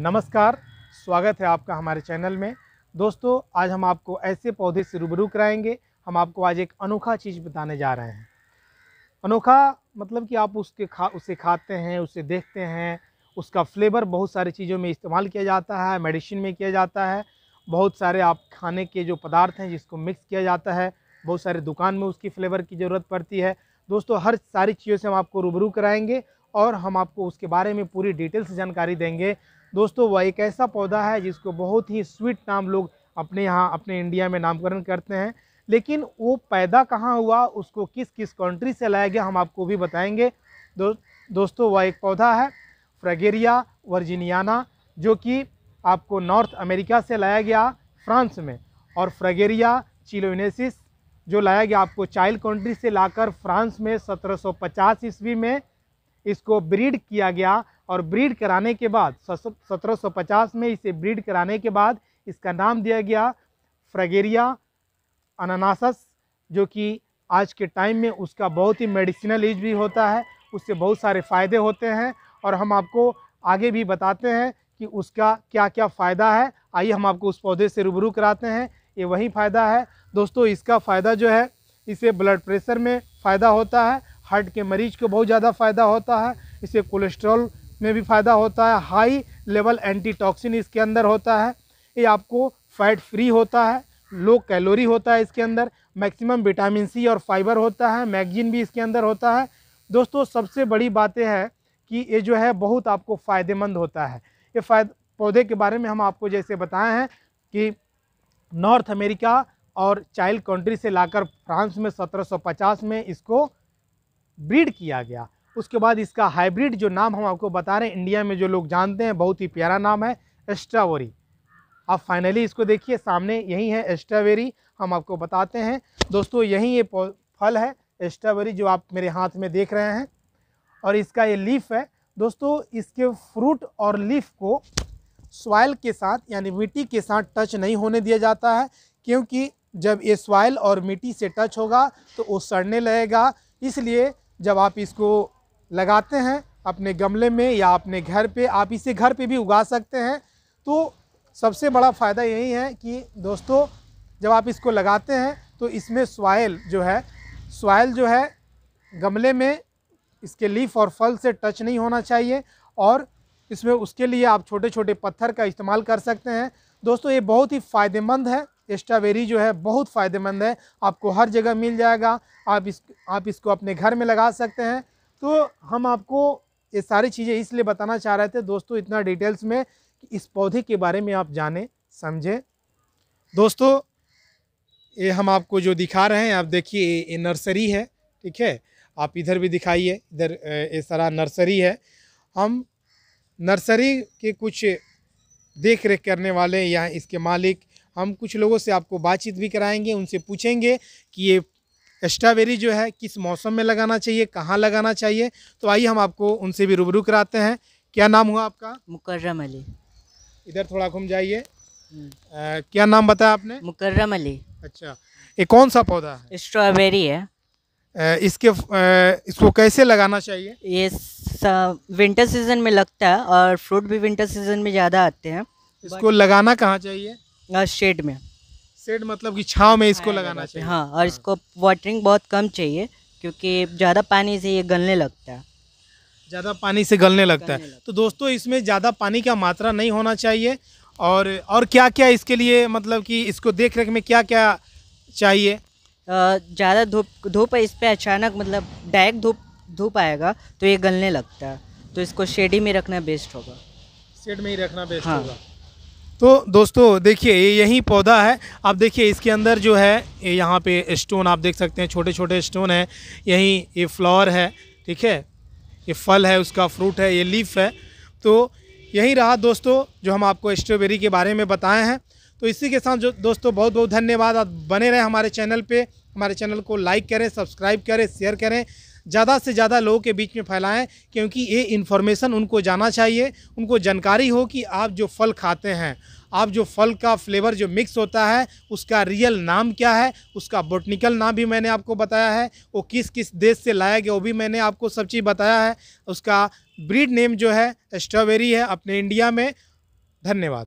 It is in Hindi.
नमस्कार स्वागत है आपका हमारे चैनल में दोस्तों आज हम आपको ऐसे पौधे से रूबरू कराएंगे हम आपको आज एक अनोखा चीज़ बताने जा रहे हैं अनोखा मतलब कि आप उसके खा उसे खाते हैं उसे देखते हैं उसका फ्लेवर बहुत सारी चीज़ों में इस्तेमाल किया जाता है मेडिसिन में किया जाता है बहुत सारे आप खाने के जो पदार्थ हैं जिसको मिक्स किया जाता है बहुत सारे दुकान में उसकी फ्लेवर की ज़रूरत पड़ती है दोस्तों हर सारी चीज़ों से हम आपको रूबरू कराएंगे और हम आपको उसके बारे में पूरी डिटेल से जानकारी देंगे दोस्तों वह एक ऐसा पौधा है जिसको बहुत ही स्वीट नाम लोग अपने यहाँ अपने इंडिया में नामकरण करते हैं लेकिन वो पैदा कहाँ हुआ उसको किस किस कंट्री से लाया गया हम आपको भी बताएंगे दो, दोस्तों वह एक पौधा है फ्रगेरिया वर्जीनियाना जो कि आपको नॉर्थ अमेरिका से लाया गया फ्रांस में और फ्रगेरिया चिलोनेसिस जो लाया गया आपको चाइल्ड कंट्री से लाकर फ्रांस में 1750 ईस्वी में इसको ब्रीड किया गया और ब्रीड कराने के बाद 1750 में इसे ब्रीड कराने के बाद इसका नाम दिया गया फ्रगेरिया अनानासस जो कि आज के टाइम में उसका बहुत ही मेडिसिनल यूज भी होता है उससे बहुत सारे फ़ायदे होते हैं और हम आपको आगे भी बताते हैं कि उसका क्या क्या फ़ायदा है आइए हम आपको उस पौधे से रूबरू कराते हैं ये वही फ़ायदा है दोस्तों इसका फ़ायदा जो है इसे ब्लड प्रेशर में फ़ायदा होता है हार्ट के मरीज को बहुत ज़्यादा फ़ायदा होता है इसे कोलेस्ट्रॉल में भी फ़ायदा होता है हाई लेवल एंटीटॉक्सिन इसके अंदर होता है ये आपको फैट फ्री होता है लो कैलोरी होता है इसके अंदर मैक्सिमम विटामिन सी और फाइबर होता है मैगजीन भी इसके अंदर होता है दोस्तों सबसे बड़ी बातें हैं कि ये जो है बहुत आपको फ़ायदेमंद होता है ये फायद पौधे के बारे में हम आपको जैसे बताए हैं कि नॉर्थ अमेरिका और चाइल्ड कंट्री से लाकर फ्रांस में 1750 में इसको ब्रीड किया गया उसके बाद इसका हाइब्रिड जो नाम हम आपको बता रहे हैं इंडिया में जो लोग जानते हैं बहुत ही प्यारा नाम है एस्ट्रावरी आप फाइनली इसको देखिए सामने यही है एस्ट्रावेरी हम आपको बताते हैं दोस्तों यही ये फल है एस्ट्रावेरी जो आप मेरे हाथ में देख रहे हैं और इसका ये लीफ है दोस्तों इसके फ्रूट और लीफ को सॉयल के साथ यानी मिट्टी के साथ टच नहीं होने दिया जाता है क्योंकि जब ये सॉयल और मिट्टी से टच होगा तो वो सड़ने लगेगा इसलिए जब आप इसको लगाते हैं अपने गमले में या अपने घर पे आप इसे घर पे भी उगा सकते हैं तो सबसे बड़ा फ़ायदा यही है कि दोस्तों जब आप इसको लगाते हैं तो इसमें सॉयल जो है सॉयल जो है गमले में इसके लीफ और फल से टच नहीं होना चाहिए और इसमें उसके लिए आप छोटे छोटे पत्थर का इस्तेमाल कर सकते हैं दोस्तों ये बहुत ही फ़ायदेमंद है स्ट्रॉबेरी जो है बहुत फ़ायदेमंद है आपको हर जगह मिल जाएगा आप इस आप इसको अपने घर में लगा सकते हैं तो हम आपको ये सारी चीज़ें इसलिए बताना चाह रहे थे दोस्तों इतना डिटेल्स में कि इस पौधे के बारे में आप जाने समझें दोस्तों ये हम आपको जो दिखा रहे हैं आप देखिए ये नर्सरी है ठीक है आप इधर भी दिखाइए इधर ये सारा नर्सरी है हम नर्सरी के कुछ देख रेख करने वाले या इसके मालिक हम कुछ लोगों से आपको बातचीत भी कराएंगे उनसे पूछेंगे कि ये स्ट्रॉबेरी जो है किस मौसम में लगाना चाहिए कहाँ लगाना चाहिए तो आइए हम आपको उनसे भी रूबरू कराते हैं क्या नाम हुआ आपका मुकर्रम अली इधर थोड़ा घूम जाइए हम्म। क्या नाम बताया आपने मुकर्रम अली अच्छा ये कौन सा पौधा है स्ट्रॉबेरी है इसके इसको कैसे लगाना चाहिए ये विंटर सीजन में लगता है और फ्रूट भी विंटर सीजन में ज़्यादा आते हैं इसको लगाना कहाँ चाहिए शेड में शेड मतलब कि छाव में इसको लगाना चाहिए हाँ और हाँ। इसको वाटरिंग बहुत कम चाहिए क्योंकि ज़्यादा पानी से ये गलने लगता है ज़्यादा पानी से गलने लगता है तो दोस्तों इसमें ज़्यादा पानी का मात्रा नहीं होना चाहिए और और क्या क्या इसके लिए मतलब कि इसको देख रेख में क्या क्या चाहिए ज़्यादा धूप धूप इस पर अचानक मतलब डायरेक्ट धूप धूप आएगा तो ये गलने लगता है तो इसको शेडी में रखना बेस्ट होगा शेड में ही रखना बेस्ट हाँ। होगा तो दोस्तों देखिए ये यही पौधा है आप देखिए इसके अंदर जो है ये यहाँ पे स्टोन आप देख सकते हैं छोटे छोटे स्टोन है यहीं ये फ्लावर है ठीक है ये फल है उसका फ्रूट है ये लीफ है तो यही रहा दोस्तों जो हम आपको स्ट्रॉबेरी के बारे में बताए हैं तो इसी के साथ जो दोस्तों बहुत बहुत धन्यवाद आप बने रहें हमारे चैनल पर हमारे चैनल को लाइक करें सब्सक्राइब करें शेयर करें ज़्यादा से ज़्यादा लोगों के बीच में फैलाएं क्योंकि ये इन्फॉर्मेशन उनको जाना चाहिए उनको जानकारी हो कि आप जो फल खाते हैं आप जो फल का फ्लेवर जो मिक्स होता है उसका रियल नाम क्या है उसका बोटनिकल नाम भी मैंने आपको बताया है वो किस किस देश से लाया गया वो भी मैंने आपको सब चीज़ बताया है उसका ब्रीड नेम जो है स्ट्रॉबेरी है अपने इंडिया में धन्यवाद